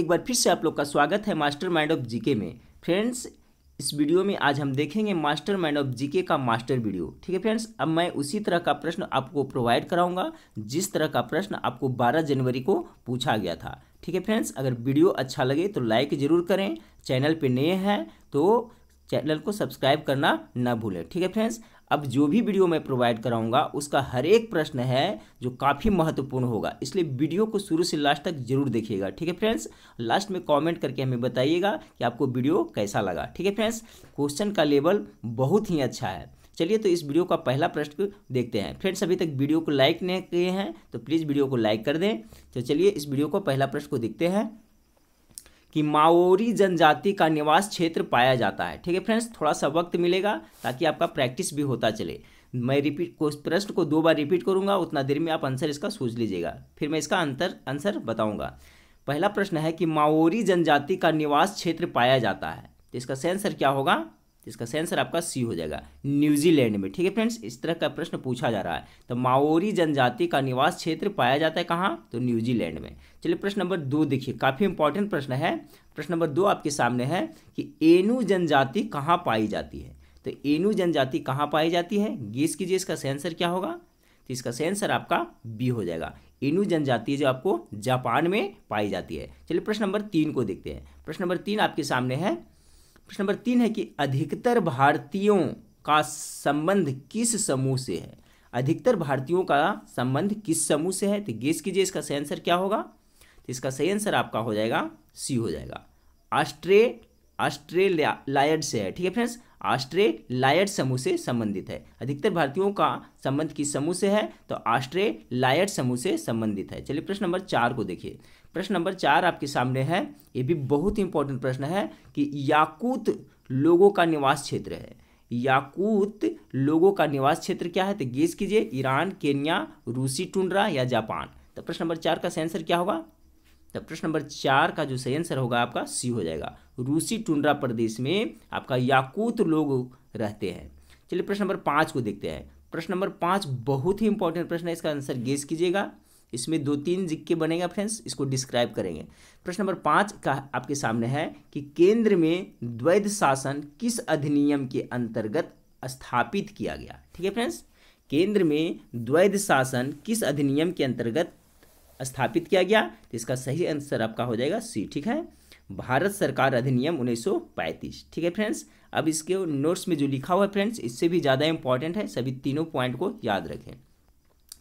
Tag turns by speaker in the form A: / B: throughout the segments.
A: एक बार फिर से आप लोग का स्वागत है मास्टर माइंड ऑफ जीके में फ्रेंड्स इस वीडियो में आज हम देखेंगे मास्टर माइंड ऑफ जीके का मास्टर वीडियो ठीक है फ्रेंड्स अब मैं उसी तरह का प्रश्न आपको प्रोवाइड कराऊंगा जिस तरह का प्रश्न आपको 12 जनवरी को पूछा गया था ठीक है फ्रेंड्स अगर वीडियो अच्छा लगे तो लाइक जरूर करें चैनल पर नए हैं तो चैनल को सब्सक्राइब करना ना भूलें ठीक है फ्रेंड्स अब जो भी वीडियो मैं प्रोवाइड कराऊंगा उसका हर एक प्रश्न है जो काफ़ी महत्वपूर्ण होगा इसलिए वीडियो को शुरू से लास्ट तक जरूर देखिएगा ठीक है फ्रेंड्स लास्ट में कमेंट करके हमें बताइएगा कि आपको वीडियो कैसा लगा ठीक है फ्रेंड्स क्वेश्चन का लेवल बहुत ही अच्छा है चलिए तो इस वीडियो का पहला प्रश्न देखते हैं फ्रेंड्स अभी तक वीडियो को लाइक नहीं किए हैं तो प्लीज़ वीडियो को लाइक कर दें तो चलिए इस वीडियो को पहला प्रश्न को देखते हैं कि माओरी जनजाति का निवास क्षेत्र पाया जाता है ठीक है फ्रेंड्स थोड़ा सा वक्त मिलेगा ताकि आपका प्रैक्टिस भी होता चले मैं रिपीट को प्रश्न को दो बार रिपीट करूंगा उतना देर में आप आंसर इसका सोच लीजिएगा फिर मैं इसका अंतर आंसर बताऊंगा पहला प्रश्न है कि माओरी जनजाति का निवास क्षेत्र पाया जाता है तो इसका सेंसर क्या होगा तो इसका सेंसर आपका सी हो जाएगा न्यूजीलैंड में ठीक है फ्रेंड्स इस तरह का प्रश्न पूछा जा रहा है तो माओरी जनजाति का निवास क्षेत्र पाया जाता है कहाँ तो न्यूजीलैंड में चलिए प्रश्न नंबर दो देखिए काफ़ी इंपॉर्टेंट प्रश्न है प्रश्न नंबर दो आपके सामने है कि एनु जनजाति कहाँ पाई जाती है तो एनु जनजाति कहाँ पाई जाती है गेस कीजिए इसका सेंसर क्या होगा तो इसका सेंसर आपका बी हो जाएगा एनु जनजाति जो आपको जापान में पाई जाती है चलिए प्रश्न नंबर तीन को देखते हैं प्रश्न नंबर तीन आपके सामने है प्रश्न नंबर तीन है कि अधिकतर भारतीयों का संबंध किस समूह से है अधिकतर भारतीयों का संबंध किस समूह से है तो गेस कीजिए इसका सेंसर क्या होगा इसका सही आंसर आपका हो जाएगा सी हो जाएगा आस्ट्रे ऑस्ट्रेलियाड से है ठीक है फ्रेंड्स ऑस्ट्रेलायड समूह से संबंधित है अधिकतर भारतीयों का संबंध किस समूह से है तो ऑस्ट्रेलायड समूह से संबंधित है चलिए प्रश्न नंबर चार को देखिए प्रश्न नंबर चार आपके सामने है ये भी बहुत ही इंपॉर्टेंट प्रश्न है कि याकूत लोगों का निवास क्षेत्र है याकूत लोगों का निवास क्षेत्र क्या है तो गेस कीजिए ईरान केन्या रूसी टुंड्रा या जापान तो प्रश्न नंबर चार का आंसर क्या होगा तब प्रश्न नंबर चार का जो सही आंसर होगा आपका सी हो जाएगा रूसी टुंड्रा प्रदेश में आपका याकूत लोग रहते हैं चलिए प्रश्न नंबर पाँच को देखते हैं प्रश्न नंबर पाँच बहुत ही इंपॉर्टेंट प्रश्न है इसका आंसर गेस कीजिएगा इसमें दो तीन जिक्के बनेगा फ्रेंड्स इसको डिस्क्राइब करेंगे प्रश्न नंबर पाँच का आपके सामने है कि केंद्र में द्वैध शासन किस अधिनियम के अंतर्गत स्थापित किया गया ठीक है फ्रेंड्स केंद्र में द्वैध शासन किस अधिनियम के अंतर्गत स्थापित किया गया तो इसका सही आंसर आपका हो जाएगा सी ठीक है भारत सरकार अधिनियम 1935 ठीक है फ्रेंड्स अब इसके नोट्स में जो लिखा हुआ है फ्रेंड्स इससे भी ज़्यादा इंपॉर्टेंट है सभी तीनों पॉइंट को याद रखें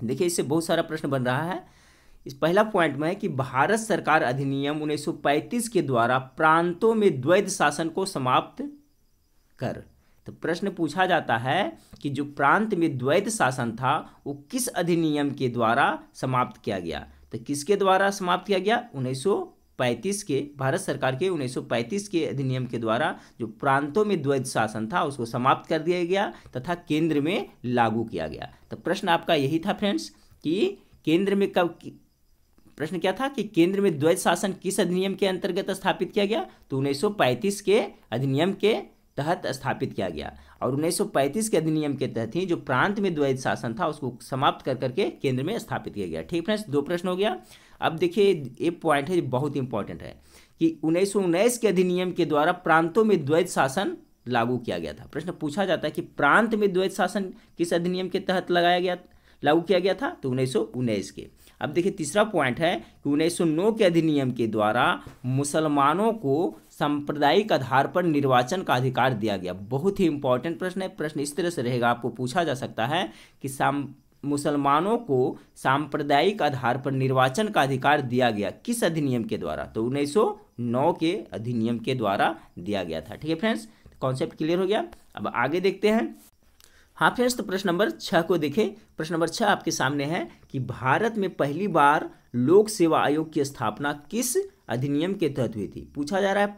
A: देखिए इससे बहुत सारा प्रश्न बन रहा है इस पहला पॉइंट में है कि भारत सरकार अधिनियम 1935 के द्वारा प्रांतों में द्वैध शासन को समाप्त कर तो प्रश्न पूछा जाता है कि जो प्रांत में द्वैत शासन था वो किस अधिनियम के द्वारा समाप्त किया गया तो किसके द्वारा समाप्त किया गया 1935 के भारत सरकार के 1935 के अधिनियम के द्वारा जो प्रांतों में द्वैध शासन था उसको समाप्त कर दिया गया तथा केंद्र में लागू किया गया तो प्रश्न आपका यही था फ्रेंड्स कि केंद्र में कब प्रश्न क्या था कि केंद्र में द्वैध शासन किस अधिनियम के अंतर्गत स्थापित किया गया तो पैंतीस के अधिनियम के तहत स्थापित किया गया और 1935 के अधिनियम के तहत ही जो प्रांत में द्वैत शासन था उसको समाप्त कर करके केंद्र में स्थापित किया गया ठीक फ्रेंड्स दो प्रश्न हो गया अब देखिए ये पॉइंट है बहुत इंपॉर्टेंट है कि उन्नीस के अधिनियम के द्वारा प्रांतों में द्वैत शासन लागू किया गया था प्रश्न पूछा जाता है कि प्रांत में द्वैत शासन किस अधिनियम के तहत लगाया गया लागू किया गया था तो उन्नीस के अब देखिए तीसरा पॉइंट है कि उन्नीस के अधिनियम के द्वारा मुसलमानों को सांप्रदायिक आधार पर निर्वाचन का अधिकार दिया गया बहुत ही इंपॉर्टेंट प्रश्न है प्रश्न इस तरह से रहेगा आपको पूछा जा सकता है कि साम मुसलमानों को सांप्रदायिक आधार पर निर्वाचन का अधिकार दिया गया किस अधिनियम के द्वारा तो 1909 के अधिनियम के द्वारा दिया गया था ठीक है फ्रेंड्स कॉन्सेप्ट क्लियर हो गया अब आगे देखते हैं हाँ फ्रेंड्स तो प्रश्न नंबर छः को देखें प्रश्न नंबर छः आपके सामने है कि भारत में पहली बार लोक सेवा आयोग की स्थापना किस अधिनियम के तहत हुई थी पूछा जा रहा है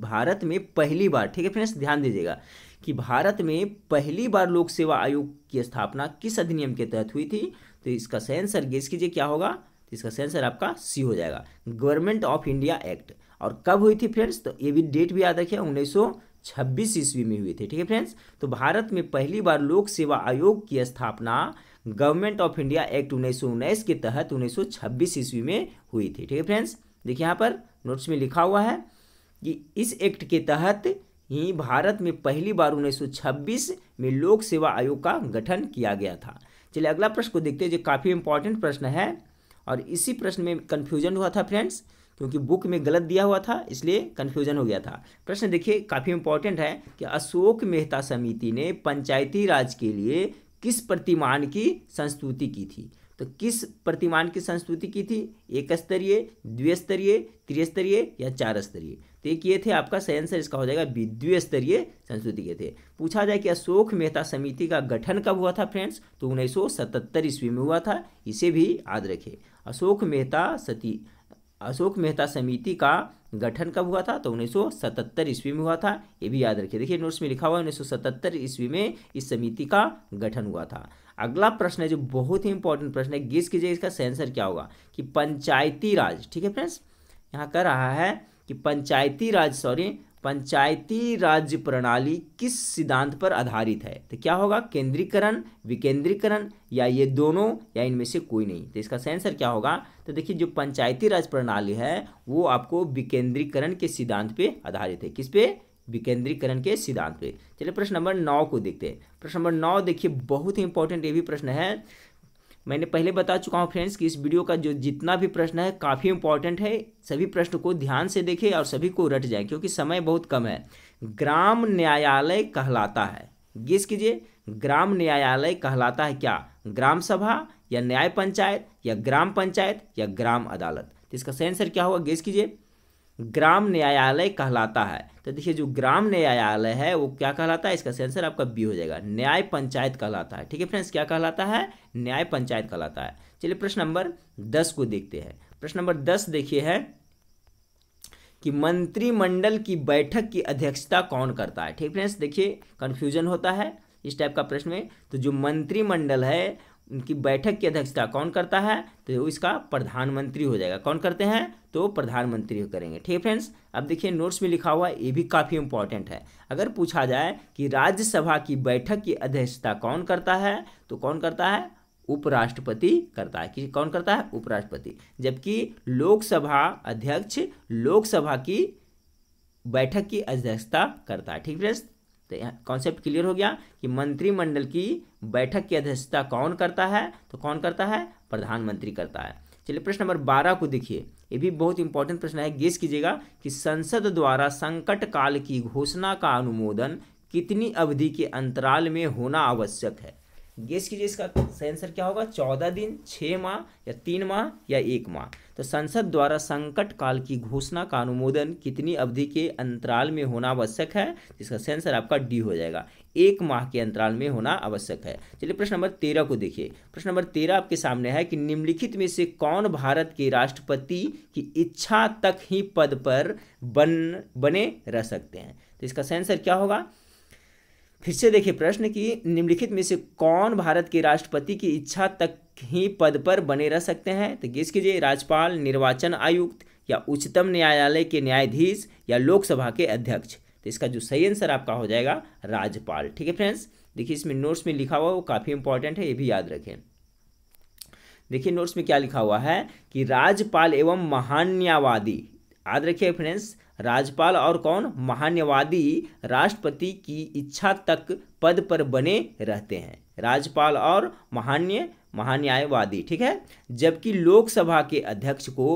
A: भारत में पहली बार ठीक है फ्रेंड्स ध्यान दीजिएगा कि भारत में पहली बार लोक सेवा आयोग की स्थापना किस अधिनियम के तहत हुई थी तो इसका सही आंसर गेस कीजिए क्या होगा तो इसका सही आंसर आपका सी हो जाएगा गवर्नमेंट ऑफ इंडिया एक्ट और कब हुई थी फ्रेंड्स तो ये भी डेट भी याद रखिए उन्नीस छब्बीस ईस्वी में हुए थे ठीक है फ्रेंड्स तो भारत में पहली बार लोक सेवा आयोग की स्थापना गवर्नमेंट ऑफ इंडिया एक्ट उन्नीस के तहत उन्नीस ईस्वी में हुई थी ठीक है फ्रेंड्स देखिए यहाँ पर नोट्स में लिखा हुआ है कि इस एक्ट के तहत ही भारत में पहली बार 1926 में लोक सेवा आयोग का गठन किया गया था चलिए अगला प्रश्न को देखते हैं जो काफ़ी इंपॉर्टेंट प्रश्न है और इसी प्रश्न में कन्फ्यूजन हुआ था फ्रेंड्स क्योंकि बुक में गलत दिया हुआ था इसलिए कन्फ्यूजन हो गया था प्रश्न देखिए काफ़ी इंपॉर्टेंट है कि अशोक मेहता समिति ने पंचायती राज के लिए किस प्रतिमान की संस्तुति की थी तो किस प्रतिमान की संस्कृति की थी एक स्तरीय द्विस्तरीय त्रिस्तरीय या चार स्तरीय तो एक ये थे आपका सही आंसर इसका हो जाएगा द्विस्तरीय संस्कृति के थे पूछा जाए कि अशोक मेहता समिति का गठन कब हुआ था फ्रेंड्स तो उन्नीस ईस्वी में हुआ था इसे भी याद रखे अशोक मेहता सती अशोक मेहता समिति का गठन कब हुआ था तो 1977 ईस्वी में हुआ था ये भी याद रखिए देखिए नोट्स में लिखा हुआ है 1977 ईस्वी में इस समिति का गठन हुआ था अगला प्रश्न है जो बहुत ही इंपॉर्टेंट प्रश्न है गेस कीजिए इसका सेंसर क्या होगा कि पंचायती राज ठीक है फ्रेंड्स यहाँ कह रहा है कि पंचायती राज सॉरी पंचायती राज्य प्रणाली किस सिद्धांत पर आधारित है तो क्या होगा केंद्रीकरण विकेंद्रीकरण या ये दोनों या इनमें से कोई नहीं तो इसका सेंसर क्या होगा तो देखिए जो पंचायती राज प्रणाली है वो आपको विकेंद्रीकरण के सिद्धांत पे आधारित है किस पे विकेंद्रीकरण के सिद्धांत पे चलिए प्रश्न नंबर नौ को देखते हैं प्रश्न नंबर नौ देखिए बहुत ही इंपॉर्टेंट ये भी प्रश्न है मैंने पहले बता चुका हूँ फ्रेंड्स कि इस वीडियो का जो जितना भी प्रश्न है काफ़ी इंपॉर्टेंट है सभी प्रश्न को ध्यान से देखें और सभी को रट जाए क्योंकि समय बहुत कम है ग्राम न्यायालय कहलाता है गेस कीजिए ग्राम न्यायालय कहलाता है क्या ग्राम सभा या न्याय पंचायत या ग्राम पंचायत या ग्राम अदालत तो इसका सही आंसर क्या होगा गेस कीजिए ग्राम न्यायालय कहलाता है तो देखिए जो ग्राम न्यायालय है वो क्या कहलाता है इसका सेंसर आपका बी हो जाएगा न्याय पंचायत कहलाता है ठीक है फ्रेंड्स क्या कहलाता है न्याय पंचायत कहलाता है चलिए प्रश्न नंबर दस को देखते हैं प्रश्न नंबर दस देखिए है कि मंत्रिमंडल की बैठक की अध्यक्षता कौन करता है ठीक फ्रेंड्स देखिए कन्फ्यूजन होता है इस टाइप का प्रश्न में तो जो मंत्रिमंडल है उनकी बैठक की अध्यक्षता कौन करता है तो इसका प्रधानमंत्री हो जाएगा कौन करते हैं तो प्रधानमंत्री करेंगे ठीक है फ्रेंड्स अब देखिए नोट्स में लिखा हुआ ये भी काफ़ी इंपॉर्टेंट है अगर पूछा जाए कि राज्यसभा की बैठक की अध्यक्षता कौन करता है तो कौन करता है उपराष्ट्रपति करता है कि कौन करता है उपराष्ट्रपति जबकि लोकसभा अध्यक्ष लोकसभा की बैठक की अध्यक्षता करता है ठीक फ्रेंड्स तो कॉन्सेप्ट क्लियर हो गया कि मंत्रिमंडल की बैठक की अध्यक्षता कौन करता है तो कौन करता है प्रधानमंत्री करता है चलिए प्रश्न नंबर बारह को देखिए ये भी बहुत इंपॉर्टेंट प्रश्न है गेस कीजिएगा कि संसद द्वारा संकट काल की घोषणा का अनुमोदन कितनी अवधि के अंतराल में होना आवश्यक है गेस कीजिए इसका सेंसर क्या होगा चौदह दिन छः माह या तीन माह या एक माह तो संसद द्वारा संकट काल की घोषणा का अनुमोदन कितनी अवधि के अंतराल में होना आवश्यक है इसका सेंसर आपका डी हो जाएगा एक माह के अंतराल में होना आवश्यक है चलिए प्रश्न नंबर तेरह को देखिए प्रश्न नंबर तेरह आपके सामने है कि निम्नलिखित में से कौन भारत के राष्ट्रपति की इच्छा तक ही पद पर बन बने रह सकते हैं तो इसका सेंसर क्या होगा फिर से देखिए प्रश्न कि निम्नलिखित में से कौन भारत के राष्ट्रपति की इच्छा तक ही पद पर बने रह सकते हैं तो गेस कीजिए राज्यपाल निर्वाचन आयुक्त या उच्चतम न्यायालय के न्यायाधीश या लोकसभा के अध्यक्ष तो इसका जो सही आंसर आपका हो जाएगा राज्यपाल ठीक है फ्रेंड्स देखिए इसमें नोट्स में लिखा हुआ वो काफ़ी इंपॉर्टेंट है ये भी याद रखें देखिए नोट्स में क्या लिखा हुआ है कि राज्यपाल एवं महान्यावादी याद रखिए फ्रेंड्स राज्यपाल और कौन महान्यवादी राष्ट्रपति की इच्छा तक पद पर बने रहते हैं राज्यपाल और महान्य महान्यायवादी ठीक है जबकि लोकसभा के अध्यक्ष को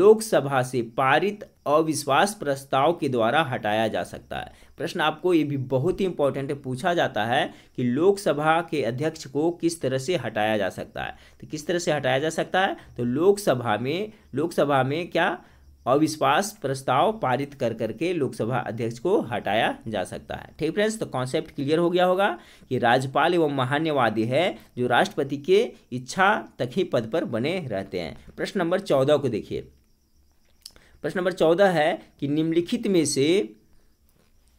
A: लोकसभा से पारित अविश्वास प्रस्ताव के द्वारा हटाया जा सकता है प्रश्न आपको ये भी बहुत ही इंपॉर्टेंट पूछा जाता है कि लोकसभा के अध्यक्ष को किस तरह से हटाया जा सकता है तो किस तरह से हटाया जा सकता है तो लोकसभा में लोकसभा में क्या अविश्वास प्रस्ताव पारित कर करके लोकसभा अध्यक्ष को हटाया जा सकता है ठीक फ्रेंड्स तो कॉन्सेप्ट क्लियर हो गया होगा कि राज्यपाल एवं महान्यवादी है जो राष्ट्रपति के इच्छा तक ही पद पर बने रहते हैं प्रश्न नंबर चौदह को देखिए प्रश्न नंबर चौदह है कि निम्नलिखित में से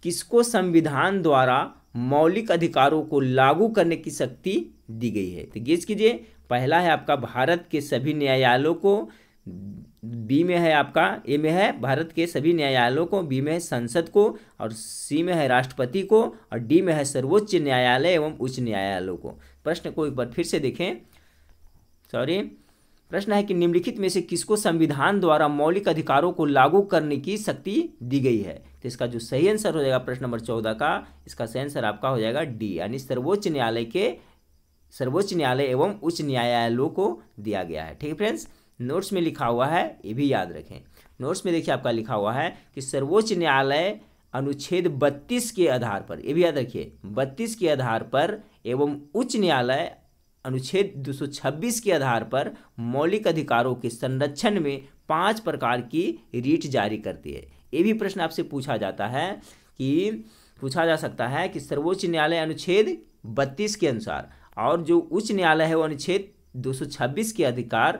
A: किसको संविधान द्वारा मौलिक अधिकारों को लागू करने की शक्ति दी गई है तो गेज कीजिए पहला है आपका भारत के सभी न्यायालयों को बी में है आपका ए में है भारत के सभी न्यायालयों को बी में है संसद को और सी में है राष्ट्रपति को और डी में है सर्वोच्च न्यायालय एवं उच्च न्यायालयों को प्रश्न को एक बार फिर से देखें सॉरी प्रश्न है कि निम्नलिखित में से किसको संविधान द्वारा मौलिक अधिकारों को लागू करने की शक्ति दी गई है तो इसका जो सही आंसर हो जाएगा प्रश्न नंबर चौदह का इसका सही आंसर आपका हो जाएगा डी यानी सर्वोच्च न्यायालय के सर्वोच्च न्यायालय एवं उच्च न्यायालयों को दिया गया है ठीक है फ्रेंड्स नोट्स में लिखा हुआ है ये भी याद रखें नोट्स में देखिए आपका लिखा हुआ है कि सर्वोच्च न्यायालय अनुच्छेद 32 के आधार पर ये भी याद रखिए 32 के आधार पर एवं उच्च न्यायालय अनुच्छेद 226 के आधार पर मौलिक अधिकारों के संरक्षण में पांच प्रकार की रीट जारी करती है ये भी प्रश्न आपसे पूछा जाता है कि पूछा जा सकता है कि सर्वोच्च न्यायालय अनुच्छेद 32 के अनुसार और जो उच्च न्यायालय है वो अनुच्छेद 226 के अधिकार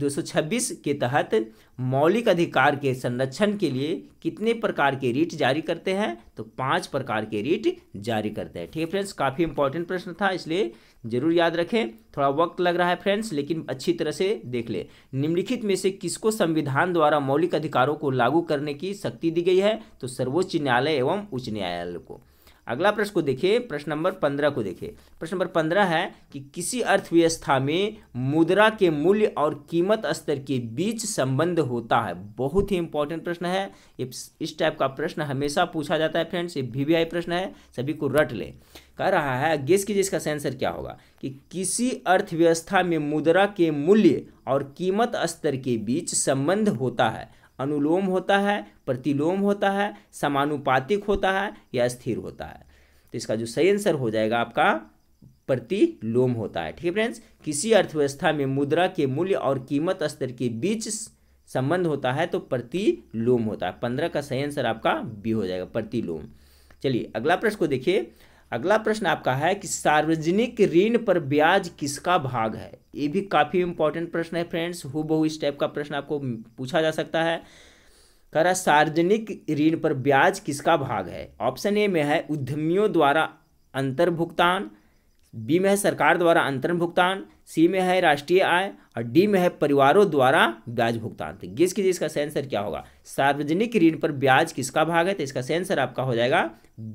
A: 226 के तहत मौलिक अधिकार के संरक्षण के लिए कितने प्रकार के रीट जारी करते हैं तो पांच प्रकार के रीट जारी करते हैं ठीक है फ्रेंड्स काफ़ी इंपॉर्टेंट प्रश्न था इसलिए जरूर याद रखें थोड़ा वक्त लग रहा है फ्रेंड्स लेकिन अच्छी तरह से देख ले निम्नलिखित में से किसको संविधान द्वारा मौलिक अधिकारों को लागू करने की शक्ति दी गई है तो सर्वोच्च न्यायालय एवं उच्च न्यायालय को अगला प्रश्न को देखिए प्रश्न नंबर पंद्रह को देखिए प्रश्न नंबर पंद्रह है कि किसी अर्थव्यवस्था में मुद्रा के मूल्य और कीमत स्तर के बीच संबंध होता है बहुत ही इंपॉर्टेंट प्रश्न है ये इस टाइप का प्रश्न हमेशा पूछा जाता है फ्रेंड्स ये वी प्रश्न है सभी को रट ले कह रहा है गेस कीजिए इसका सेंसर क्या होगा कि किसी अर्थव्यवस्था में मुद्रा के मूल्य और कीमत स्तर के बीच संबंध होता है अनुलोम होता है प्रतिलोम होता है समानुपातिक होता है या स्थिर होता है तो इसका जो सही आंसर हो जाएगा आपका प्रतिलोम होता है ठीक है फ्रेंड्स किसी अर्थव्यवस्था में मुद्रा के मूल्य और कीमत स्तर के बीच संबंध होता है तो प्रतिलोम होता है पंद्रह का सही आंसर आपका बी हो जाएगा प्रतिलोम चलिए अगला प्रश्न को देखिए अगला प्रश्न आपका है कि सार्वजनिक ऋण पर ब्याज किसका भाग है ये भी काफ़ी इंपॉर्टेंट प्रश्न है फ्रेंड्स हु बहु इस टाइप का प्रश्न आपको पूछा जा सकता है कह रहा सार्वजनिक ऋण पर ब्याज किसका भाग है ऑप्शन ए में है उद्यमियों द्वारा अंतर्भुगतान बी में है सरकार द्वारा अंतर्भुगतान भुगतान सी में है राष्ट्रीय आय और डी में है परिवारों द्वारा ब्याज भुगतान तो गेस कीजिए इसका सेंसर क्या होगा सार्वजनिक ऋण पर ब्याज किसका भाग है तो इसका सेंसर आपका हो जाएगा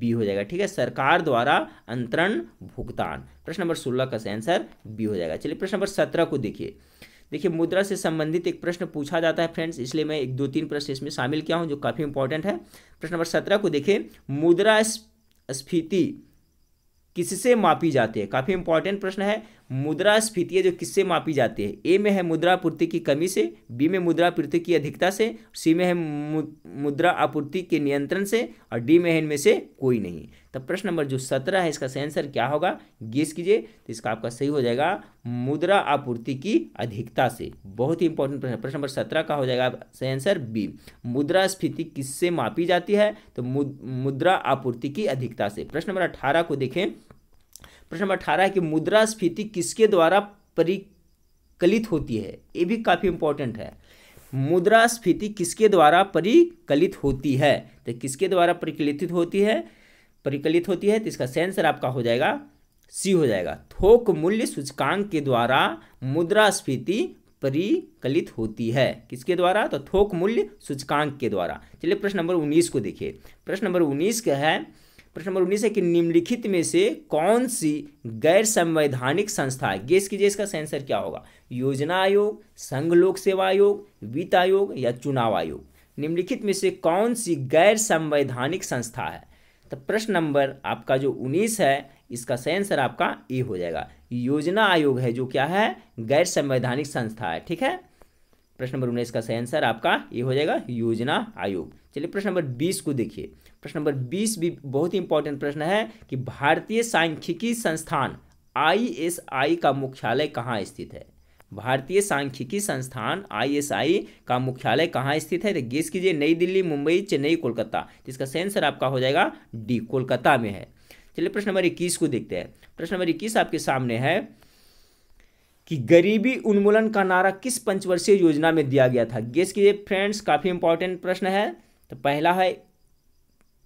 A: बी हो जाएगा ठीक है सरकार द्वारा अंतरण भुगतान प्रश्न नंबर सोलह का सेंसर बी हो जाएगा चलिए प्रश्न नंबर सत्रह को देखिए देखिए मुद्रा से संबंधित एक प्रश्न पूछा जाता है फ्रेंड्स इसलिए मैं एक दो तीन प्रश्न इसमें शामिल किया हूँ जो काफ़ी इंपॉर्टेंट है प्रश्न नंबर सत्रह को देखिए मुद्रा स्फीति किससे मापी जाती है काफ़ी इंपॉर्टेंट प्रश्न है मुद्रास्फीति है जो किससे मापी जाती है ए में है मुद्रा आपूर्ति की कमी से बी में मुद्रा आपूर्ति की अधिकता से सी में है मुद्रा आपूर्ति के नियंत्रण से और डी में है इनमें से कोई नहीं तब तो प्रश्न नंबर जो सत्रह है इसका सेंसर क्या होगा गेस कीजिए तो इसका आपका सही हो जाएगा मुद्रा आपूर्ति की अधिकता से बहुत ही इंपॉर्टेंट प्रश्न प्रश्न नंबर सत्रह का हो जाएगा सेंसर बी बी मुद्रास्फीति किससे मापी जाती है तो मुद्रा आपूर्ति की अधिकता से प्रश्न नंबर अठारह को देखें प्रश्न नंबर अठारह कि मुद्रास्फीति किसके द्वारा परिकलित होती है ये भी काफ़ी इंपॉर्टेंट है मुद्रास्फीति किसके द्वारा परिकलित होती है तो किसके द्वारा परिकलित होती है परिकलित होती है तो इसका सेंसर आपका हो जाएगा सी हो जाएगा थोक मूल्य सूचकांक के द्वारा मुद्रास्फीति परिकलित होती है किसके द्वारा तो थोक मूल्य सूचकांक के द्वारा चलिए प्रश्न नंबर उन्नीस को देखिए प्रश्न नंबर उन्नीस का है प्रश्न नंबर उन्नीस है कि निम्नलिखित में से कौन सी गैर संवैधानिक संस्था है गेस कीजिए इसका सेंसर क्या होगा योजना आयोग संघ लोक सेवा आयोग वित्त आयोग या चुनाव आयोग निम्नलिखित में से कौन सी गैर संवैधानिक संस्था है तो प्रश्न नंबर आपका जो उन्नीस है इसका सही आंसर आपका ए हो जाएगा योजना आयोग है जो क्या है गैर संवैधानिक संस्था है ठीक है प्रश्न नंबर उन्नीस का सही आंसर आपका ए हो जाएगा योजना आयोग चलिए प्रश्न नंबर बीस को देखिए प्रश्न नंबर बीस भी बहुत ही इंपॉर्टेंट प्रश्न है कि भारतीय सांख्यिकी संस्थान आईएसआई का मुख्यालय कहाँ स्थित है भारतीय सांख्यिकी संस्थान आईएसआई का मुख्यालय कहाँ स्थित है तो गेस कीजिए नई दिल्ली मुंबई चेन्नई कोलकाता जिसका सेंसर आपका हो जाएगा डी कोलकाता में है चलिए प्रश्न नंबर इक्कीस को देखते हैं प्रश्न नंबर इक्कीस आपके सामने है कि गरीबी उन्मूलन का नारा किस पंचवर्षीय योजना में दिया गया था गेस कीजिए फ्रेंड्स काफ़ी इंपॉर्टेंट प्रश्न है तो पहला है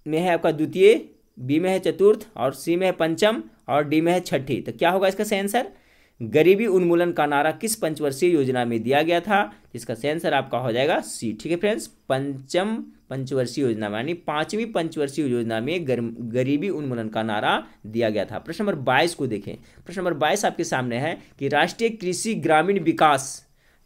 A: में है आपका द्वितीय बी में है चतुर्थ और सी में है पंचम और डी में है छठी तो क्या होगा इसका सही आंसर गरीबी उन्मूलन का नारा किस पंचवर्षीय योजना में दिया गया था इसका सही आंसर आपका हो जाएगा सी ठीक है फ्रेंड्स पंचम पंचवर्षीय योजना में यानी पांचवी पंचवर्षीय योजना में गर, गरीबी उन्मूलन का नारा दिया गया था प्रश्न नंबर बाईस को देखें प्रश्न नंबर बाईस आपके सामने है कि राष्ट्रीय कृषि ग्रामीण विकास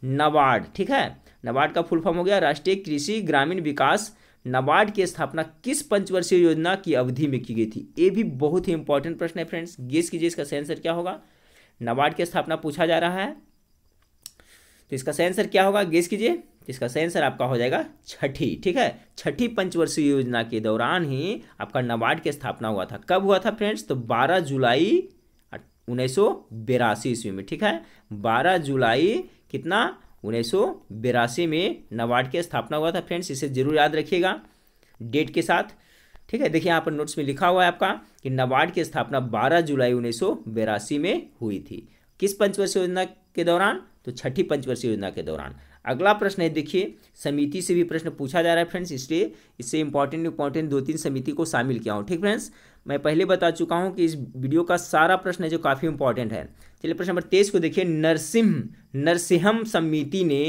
A: नबार्ड ठीक है नबार्ड का फुल फॉर्म हो गया राष्ट्रीय कृषि ग्रामीण विकास नाबार्ड की स्थापना किस पंचवर्षीय योजना की अवधि में की गई थी ये भी बहुत ही इंपॉर्टेंट प्रश्न है फ्रेंड्स गेस कीजिए इसका सही आंसर क्या होगा नाबार्ड की स्थापना पूछा जा रहा है तो इसका सही आंसर क्या होगा गेस कीजिए तो इसका सही आंसर आपका हो जाएगा छठी ठीक है छठी पंचवर्षीय योजना के दौरान ही आपका नाबार्ड की स्थापना हुआ था कब हुआ था फ्रेंड्स तो बारह जुलाई उन्नीस ईस्वी में ठीक है बारह जुलाई कितना उन्नीस में नवाड की स्थापना हुआ था फ्रेंड्स इसे जरूर याद रखिएगा डेट के साथ ठीक है देखिए यहाँ पर नोट्स में लिखा हुआ है आपका कि नवाड की स्थापना 12 जुलाई उन्नीस में हुई थी किस पंचवर्षीय योजना के दौरान तो छठी पंचवर्षीय योजना के दौरान अगला प्रश्न है देखिए समिति से भी प्रश्न पूछा जा रहा है फ्रेंड्स इसलिए इससे इंपॉर्टेंट इंपॉर्टेंट दो तीन समिति को शामिल किया हूँ ठीक फ्रेंड्स मैं पहले बता चुका हूँ कि इस वीडियो का सारा प्रश्न है जो काफ़ी इंपॉर्टेंट है चलिए प्रश्न नंबर तेईस को देखिए नरसिंह नरसिंहम समिति ने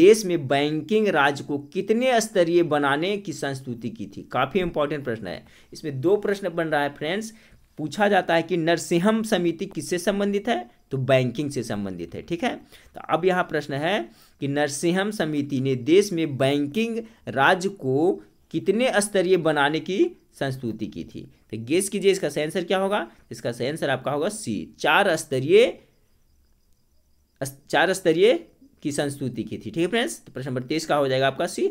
A: देश में बैंकिंग राज को कितने स्तरीय बनाने की संस्तुति की थी काफ़ी इंपॉर्टेंट प्रश्न है इसमें दो प्रश्न बन रहा है फ्रेंड्स पूछा जाता है कि नरसिंहम समिति किससे संबंधित है तो बैंकिंग से संबंधित है ठीक है तो अब यहाँ प्रश्न है कि नरसिंहम समिति ने देश में बैंकिंग राज को कितने स्तरीय बनाने की संस्तुति की थी तो गेस कीजिए इसका सही आंसर क्या होगा इसका सही आंसर आपका होगा सी चार स्तरीय चार स्तरीय की संस्तुति की थी ठीक है फ्रेंड्स तो प्रश्न नंबर तेईस का हो जाएगा आपका सी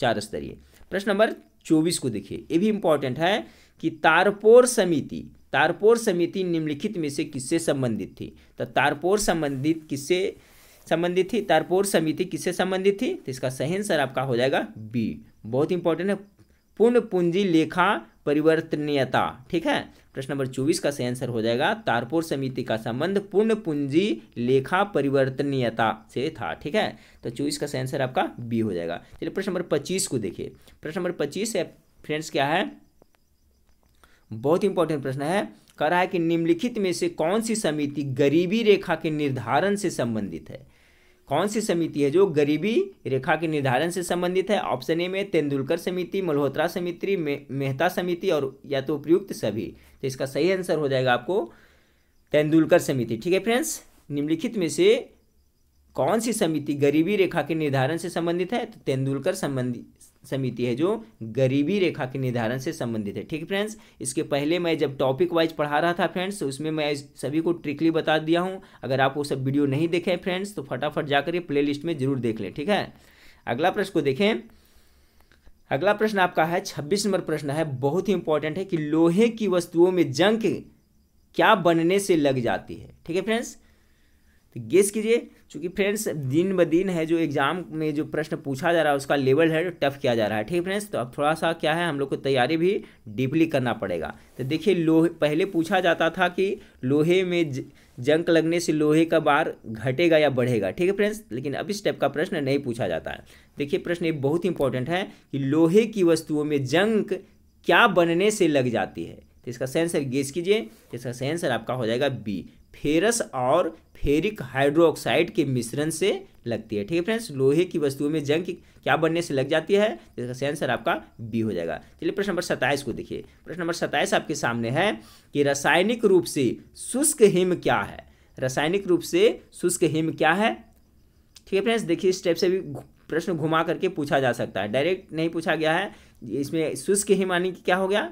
A: चार स्तरीय प्रश्न नंबर चौबीस को देखिए ये भी इंपॉर्टेंट है कि तारपोर समिति तारपोर समिति निम्नलिखित में से किससे संबंधित थी तो तारपोर संबंधित किससे संबंधित थी तारपोर समिति किससे संबंधित थी तो इसका सही आंसर आपका हो जाएगा बी बहुत इंपॉर्टेंट है पूर्ण पूंजी लेखा परिवर्तनीयता ठीक है प्रश्न नंबर चौबीस का सही आंसर हो जाएगा तारपोर समिति का संबंध पूर्ण पूंजी लेखा परिवर्तनीयता से था ठीक है तो चौबीस का सही आंसर आपका बी हो जाएगा चलिए प्रश्न नंबर पच्चीस को देखिए प्रश्न नंबर पच्चीस है फ्रेंड्स क्या है बहुत इंपॉर्टेंट प्रश्न है कह रहा है कि निम्नलिखित में से कौन सी समिति गरीबी रेखा के निर्धारण से संबंधित है कौन सी समिति है जो गरीबी रेखा के निर्धारण से संबंधित है ऑप्शन ए में तेंदुलकर समिति मल्होत्रा समिति मेहता समिति और या तो उपयुक्त सभी तो इसका सही आंसर हो जाएगा आपको तेंदुलकर समिति ठीक है फ्रेंड्स निम्नलिखित में से कौन सी समिति गरीबी रेखा के निर्धारण से संबंधित है तो तेंदुलकर संबंधित समिति है जो गरीबी रेखा के निर्धारण से संबंधित है ठीक फ्रेंड्स इसके पहले मैं जब टॉपिक वाइज पढ़ा रहा था फ्रेंड्स तो उसमें मैं सभी को ट्रिकली बता दिया हूँ अगर आप वो सब वीडियो नहीं देखे फ्रेंड्स तो फटाफट जाकर ये प्ले में जरूर देख लें ठीक है अगला प्रश्न को देखें अगला प्रश्न आपका है छब्बीस नंबर प्रश्न है बहुत ही इंपॉर्टेंट है कि लोहे की वस्तुओं में जंक क्या बनने से लग जाती है ठीक है फ्रेंड्स तो गेस कीजिए क्योंकि फ्रेंड्स दिन ब दिन है जो एग्ज़ाम में जो प्रश्न पूछा जा रहा है उसका लेवल है जो टफ किया जा रहा है ठीक है फ्रेंड्स तो अब थोड़ा सा क्या है हम लोग को तैयारी भी डीपली करना पड़ेगा तो देखिए लोहे पहले पूछा जाता था कि लोहे में ज... जंक लगने से लोहे का बार घटेगा या बढ़ेगा ठीक है फ्रेंड्स लेकिन अब इस टाइप का प्रश्न नहीं पूछा जाता है देखिए प्रश्न ये बहुत इंपॉर्टेंट है कि लोहे की वस्तुओं में जंक क्या बनने से लग जाती है तो इसका सेंसर गेस कीजिए तो इसका सेंसर आपका हो जाएगा बी फेरस और फेरिक हाइड्रोक्साइड के मिश्रण से लगती है ठीक है फ्रेंड्स लोहे की वस्तुओं में जंग क्या बनने से लग जाती है इसका सही आंसर आपका बी हो जाएगा चलिए प्रश्न नंबर सत्ताईस को देखिए प्रश्न नंबर सत्ताईस आपके सामने है कि रासायनिक रूप से शुष्क हिम क्या है रासायनिक रूप से शुष्क हिम क्या है ठीक है फ्रेंड्स देखिए इस टाइप से भी प्रश्न घुमा करके पूछा जा सकता है डायरेक्ट नहीं पूछा गया है इसमें शुष्क हिम आने की क्या हो गया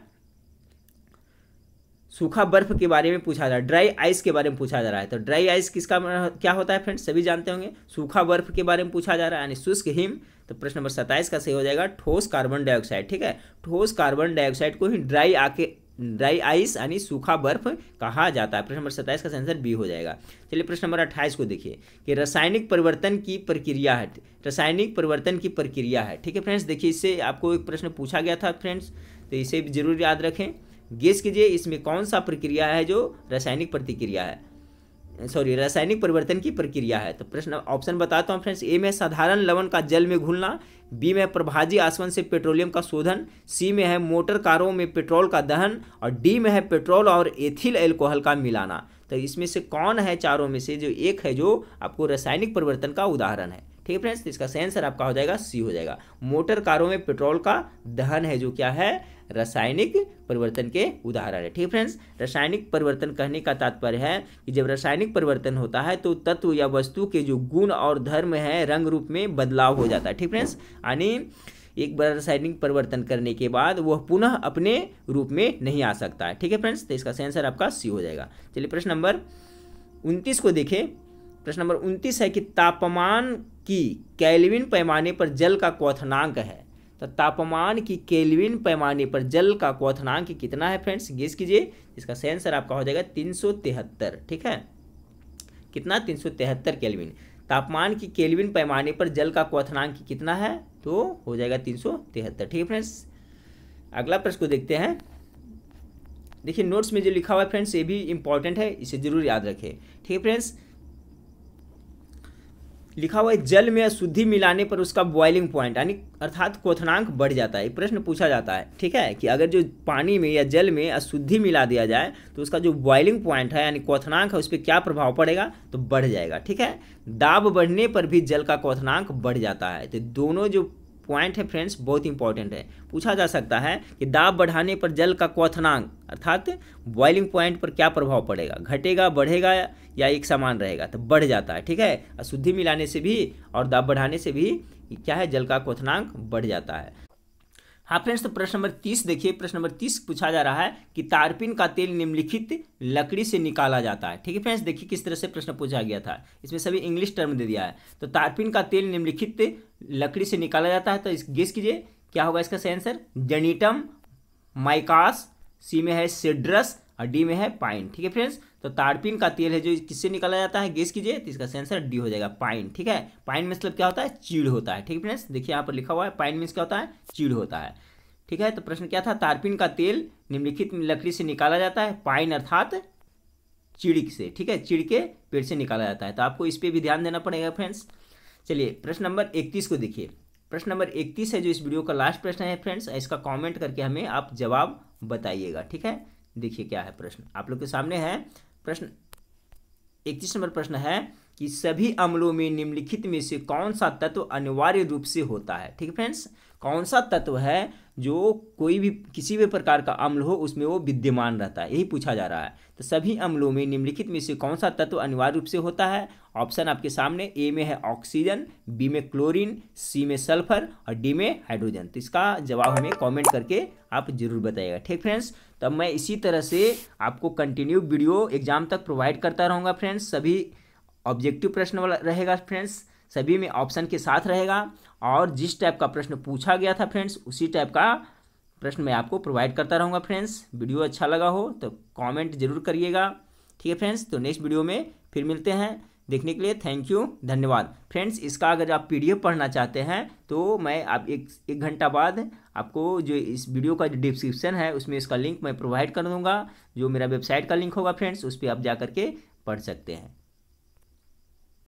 A: सूखा बर्फ के बारे में पूछा जा रहा है ड्राई आइस के बारे में पूछा जा रहा है तो ड्राई आइस किसका क्या होता है फ्रेंड्स सभी जानते होंगे सूखा बर्फ के बारे में पूछा जा रहा है यानी शुष्क हिम तो प्रश्न नंबर सत्ताईस का सही हो जाएगा ठोस कार्बन डाइऑक्साइड ठीक है ठोस कार्बन डाइऑक्साइड को ही ड्राई आके ड्राई आइस यानी सूखा बर्फ कहा जाता है प्रश्न नंबर सत्ताईस का आंसर बी हो जाएगा चलिए प्रश्न नंबर अट्ठाईस को देखिए कि रासायनिक परिवर्तन की प्रक्रिया है रासायनिक परिवर्तन की प्रक्रिया है ठीक है फ्रेंड्स देखिए इससे आपको एक प्रश्न पूछा गया था फ्रेंड्स तो इसे भी जरूर याद रखें गेस कीजिए इसमें कौन सा प्रक्रिया है जो रासायनिक प्रतिक्रिया है सॉरी रासायनिक परिवर्तन की प्रक्रिया है तो प्रश्न ऑप्शन बताता हूँ फ्रेंड्स ए में साधारण लवण का जल में घुलना बी में प्रभाजी आसवन से पेट्रोलियम का शोधन सी में है मोटर कारों में पेट्रोल का दहन और डी में है पेट्रोल और एथिल एल्कोहल का मिलाना तो इसमें से कौन है चारों में से जो एक है जो आपको रासायनिक परिवर्तन का उदाहरण है ठीक है फ्रेंड्स तो इसका आंसर आपका हो जाएगा सी हो जाएगा मोटर कारों में पेट्रोल का दहन है जो क्या है रासायनिक परिवर्तन के उदाहरण है ठीक फ्रेंड्स रासायनिक परिवर्तन कहने का तात्पर्य है कि जब रासायनिक परिवर्तन होता है तो तत्व या वस्तु के जो गुण और धर्म है रंग रूप में बदलाव हो जाता है ठीक फ्रेंड्स यानी एक बार रासायनिक परिवर्तन करने के बाद वह पुनः अपने रूप में नहीं आ सकता है ठीक है फ्रेंड्स तो इसका आंसर आपका सी हो जाएगा चलिए प्रश्न नंबर उनतीस को देखें प्रश्न नंबर उनतीस है कि तापमान की कैलविन पैमाने पर जल का क्वथनांक है तो तापमान की केल्विन पैमाने पर जल का क्वथनांक कितना है फ्रेंड्स गेस कीजिए इसका सेंसर आपका हो जाएगा तीन सौ तिहत्तर ठीक है कितना तीन सौ तिहत्तर तापमान की केल्विन पैमाने पर जल का क्वथनांक कितना है तो हो जाएगा तीन सौ तिहत्तर ठीक है फ्रेंड्स अगला प्रश्न को देखते हैं देखिए नोट्स में जो लिखा हुआ है फ्रेंड्स ये भी इंपॉर्टेंट है इसे जरूर याद रखें ठीक है फ्रेंड्स लिखा हुआ है जल में अशुद्धि मिलाने पर उसका बॉइलिंग पॉइंट यानी अर्थात क्वथनांक बढ़ जाता है प्रश्न पूछा जाता है ठीक है कि अगर जो पानी में या जल में अशुद्धि मिला दिया जाए तो उसका जो बॉइलिंग पॉइंट है यानी क्वथनांक है उस पर क्या प्रभाव पड़ेगा तो बढ़ जाएगा ठीक है दाब बढ़ने पर भी जल का क्वथनांक बढ़ जाता है तो दोनों जो पॉइंट है फ्रेंड्स बहुत इंपॉर्टेंट है पूछा जा सकता है कि दाब बढ़ाने पर जल का क्वथनांक अर्थात बॉइलिंग पॉइंट पर क्या प्रभाव पड़ेगा घटेगा बढ़ेगा या एक समान रहेगा तो बढ़ जाता है ठीक है अशुद्धि मिलाने से भी और दाब बढ़ाने से भी क्या है जल का क्वथनांक बढ़ जाता है हाँ फ्रेंड्स तो प्रश्न नंबर तीस देखिए प्रश्न नंबर तीस पूछा जा रहा है कि तारपिन का तेल निम्नलिखित लकड़ी से निकाला जाता है ठीक है फ्रेंड्स देखिए किस तरह से प्रश्न पूछा गया था इसमें सभी इंग्लिश टर्म दे दिया है तो तारपिन का तेल निम्नलिखित लकड़ी से निकाला जाता है तो इस गेस कीजिए क्या होगा इसका सही आंसर जनीटम माइकास सी में है सेड्रस और डी में है पाइन ठीक है फ्रेंड्स तो तारपीन का तेल है जो किससे निकाला जाता है गेस कीजिए तो इसका सेंसर डी हो जाएगा पाइन ठीक है पाइन मतलब क्या होता है चीड़ होता है ठीक है फ्रेंड्स देखिए यहाँ पर लिखा हुआ है पाइन मीन्स क्या होता है चीड़ होता है ठीक है तो प्रश्न क्या था तारपीन का तेल निम्नलिखित लकड़ी से निकाला जाता है पाइन अर्थात चिड़क से ठीक है चिड़ के पेड़ से निकाला जाता है तो आपको इस पर भी ध्यान देना पड़ेगा फ्रेंड्स चलिए प्रश्न नंबर इकतीस को देखिए प्रश्न नंबर इकतीस है जो इस वीडियो का लास्ट प्रश्न है फ्रेंड्स इसका कमेंट करके हमें आप जवाब बताइएगा ठीक है देखिए क्या है प्रश्न आप लोग के सामने है प्रश्न इकतीस नंबर प्रश्न है कि सभी अम्लों में निम्नलिखित में से कौन सा तत्व अनिवार्य रूप से होता है ठीक है फ्रेंड्स कौन सा तत्व है जो कोई भी किसी भी प्रकार का अम्ल हो उसमें वो विद्यमान रहता है यही पूछा जा रहा है तो सभी अम्लों में निम्नलिखित में से कौन सा तत्व अनिवार्य रूप से होता है ऑप्शन आपके सामने ए में है ऑक्सीजन बी में क्लोरीन सी में सल्फर और डी में हाइड्रोजन तो इसका जवाब हमें कमेंट करके आप जरूर बताइएगा ठीक फ्रेंड्स तो मैं इसी तरह से आपको कंटिन्यू वीडियो एग्जाम तक प्रोवाइड करता रहूँगा फ्रेंड्स सभी ऑब्जेक्टिव प्रश्न वाला रहेगा फ्रेंड्स सभी में ऑप्शन के साथ रहेगा और जिस टाइप का प्रश्न पूछा गया था फ्रेंड्स उसी टाइप का प्रश्न मैं आपको प्रोवाइड करता रहूँगा फ्रेंड्स वीडियो अच्छा लगा हो तो कॉमेंट जरूर करिएगा ठीक है फ्रेंड्स तो नेक्स्ट वीडियो में फिर मिलते हैं देखने के लिए थैंक यू धन्यवाद फ्रेंड्स इसका अगर आप पीडीएफ पढ़ना चाहते हैं तो मैं आप एक एक घंटा बाद आपको जो इस वीडियो का जो डिस्क्रिप्शन है उसमें इसका लिंक मैं प्रोवाइड कर दूंगा जो मेरा वेबसाइट का लिंक होगा फ्रेंड्स उस पर आप जा करके पढ़ सकते हैं